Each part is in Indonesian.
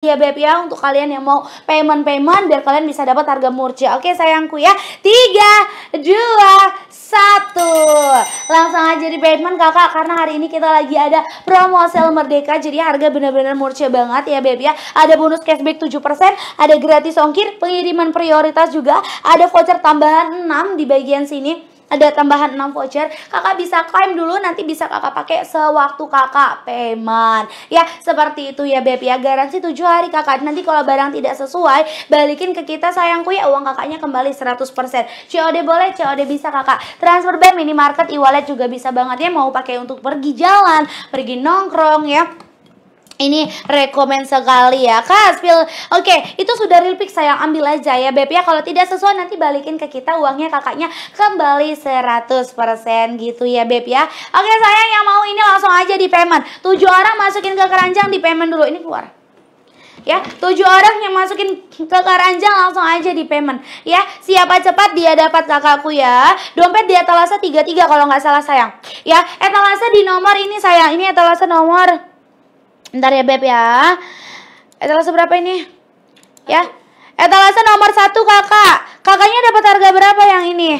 ya beb ya untuk kalian yang mau payment payment biar kalian bisa dapat harga murcia. oke sayangku ya tiga dua satu langsung aja di payment kakak karena hari ini kita lagi ada promo sale merdeka jadi harga bener-bener murcia banget ya beb ya ada bonus cashback 7% ada gratis ongkir pengiriman prioritas juga ada voucher tambahan 6 di bagian sini ada tambahan 6 voucher kakak bisa klaim dulu nanti bisa kakak pakai sewaktu kakak payment ya seperti itu ya beb ya garansi 7 hari kakak nanti kalau barang tidak sesuai balikin ke kita sayangku ya uang kakaknya kembali 100% COD boleh COD bisa kakak transfer bank minimarket e-wallet juga bisa banget ya mau pakai untuk pergi jalan pergi nongkrong ya ini rekomen sekali ya Kaspil Oke itu sudah real pick saya ambil aja ya Beb ya Kalau tidak sesuai nanti balikin ke kita uangnya kakaknya kembali 100% gitu ya Beb ya Oke okay, sayang yang mau ini langsung aja di payment Tujuh orang masukin ke keranjang di payment dulu Ini keluar ya tujuh orang yang masukin ke keranjang langsung aja di payment ya siapa cepat dia dapat kakakku ya dompet di etalase 33 kalau nggak salah sayang ya etalase di nomor ini sayang ini etalase nomor ntar ya Beb ya. Etalase berapa ini? Ya. Etalase nomor satu kakak. Kakaknya dapat harga berapa yang ini?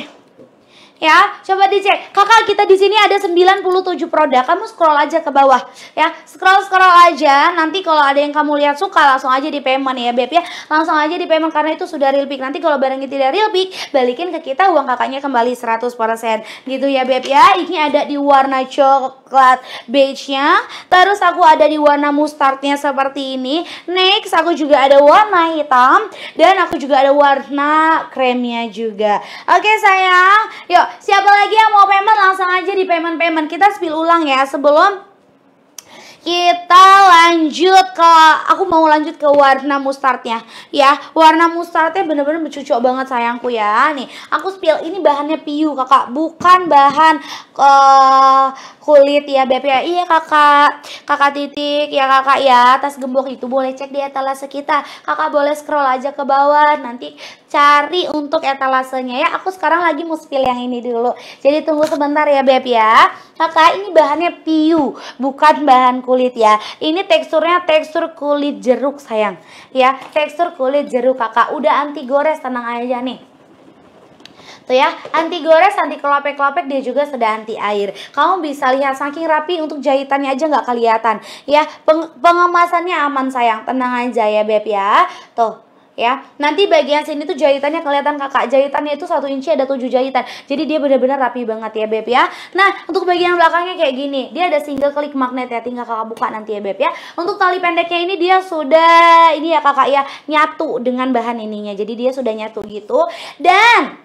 Ya, coba dicek. Kakak kita di sini ada 97 produk. Kamu scroll aja ke bawah ya. Scroll scroll aja. Nanti kalau ada yang kamu lihat suka langsung aja di payment ya, Beb ya. Langsung aja di payment karena itu sudah real pick. Nanti kalau barangnya tidak real pick, balikin ke kita uang kakaknya kembali 100%. Gitu ya, Beb ya. Ini ada di warna cok coklat beige-nya. Terus aku ada di warna mustardnya seperti ini. Next aku juga ada warna hitam dan aku juga ada warna kremnya juga. Oke sayang, yuk siapa lagi yang mau payment langsung aja di payment-payment. Kita spill ulang ya sebelum kita lanjut ke aku mau lanjut ke warna mustardnya ya. Warna mustardnya bener-bener bercucuk banget sayangku ya. Nih, aku spill ini bahannya piu Kakak, bukan bahan uh, kulit ya Beb ya. Iya Kakak. Kakak titik ya Kakak ya. Tas gembok itu boleh cek di etalase kita. Kakak boleh scroll aja ke bawah nanti cari untuk etalasenya ya. Aku sekarang lagi mau spill yang ini dulu. Jadi tunggu sebentar ya Beb ya. Kakak ini bahannya piu, bukan bahan kulit ya. Ini teksturnya tekstur kulit jeruk sayang. Ya, tekstur kulit jeruk Kakak. Udah anti gores tenang aja nih tuh ya anti gores anti kelopek kelopek dia juga sudah anti air kamu bisa lihat saking rapi untuk jahitannya aja nggak kelihatan ya Peng pengemasannya aman sayang tenang aja ya beb ya tuh ya. Nanti bagian sini tuh jahitannya kelihatan kakak jahitannya itu satu inci ada tujuh jahitan. Jadi dia benar-benar rapi banget ya beb ya. Nah untuk bagian belakangnya kayak gini, dia ada single klik magnet ya, tinggal kakak buka nanti ya beb ya. Untuk tali pendeknya ini dia sudah ini ya kakak ya nyatu dengan bahan ininya. Jadi dia sudah nyatu gitu dan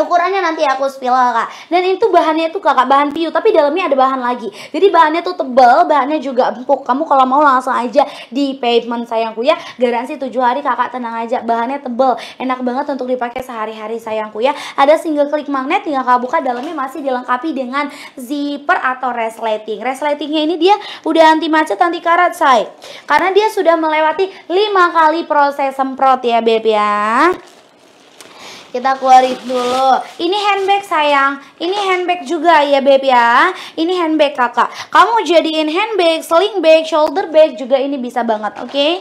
ukurannya nanti aku spill kak dan itu bahannya tuh kakak bahan piu tapi dalamnya ada bahan lagi jadi bahannya tuh tebal bahannya juga empuk kamu kalau mau langsung aja di pavement sayangku ya garansi 7 hari kakak tenang aja bahannya tebal enak banget untuk dipakai sehari-hari sayangku ya ada single klik magnet tinggal kakak buka dalamnya masih dilengkapi dengan zipper atau resleting resletingnya ini dia udah anti macet anti karat say karena dia sudah melewati 5 kali proses semprot ya beb ya kita keluarin dulu. Ini handbag sayang. Ini handbag juga ya beb ya. Ini handbag kakak. Kamu jadiin handbag, sling bag, shoulder bag juga ini bisa banget. Oke? Okay?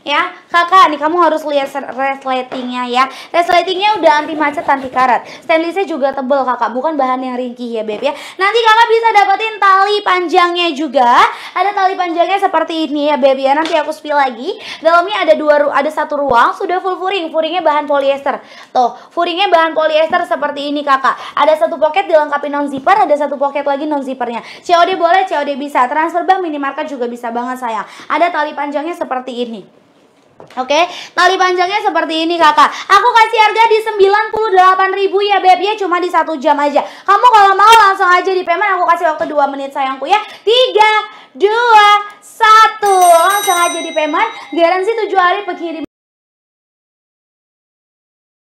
ya kakak nih kamu harus lihat resletingnya ya resletingnya udah anti macet anti karat stainlessnya juga tebel kakak bukan bahan yang ringkih ya beb ya nanti kakak bisa dapetin tali panjangnya juga ada tali panjangnya seperti ini ya beb ya nanti aku spill lagi dalamnya ada dua ada satu ruang sudah full furing furingnya bahan polyester tuh furingnya bahan polyester seperti ini kakak ada satu pocket dilengkapi non zipper ada satu pocket lagi non zippernya COD boleh COD bisa transfer bank minimarket juga bisa banget sayang ada tali panjangnya seperti ini Oke, okay? tali panjangnya seperti ini kakak. Aku kasih harga di 98.000 ya beb ya, cuma di satu jam aja. Kamu kalau mau langsung aja di payment, aku kasih waktu 2 menit sayangku ya. 3, 2, 1. Langsung aja di payment, garansi 7 hari pengirim.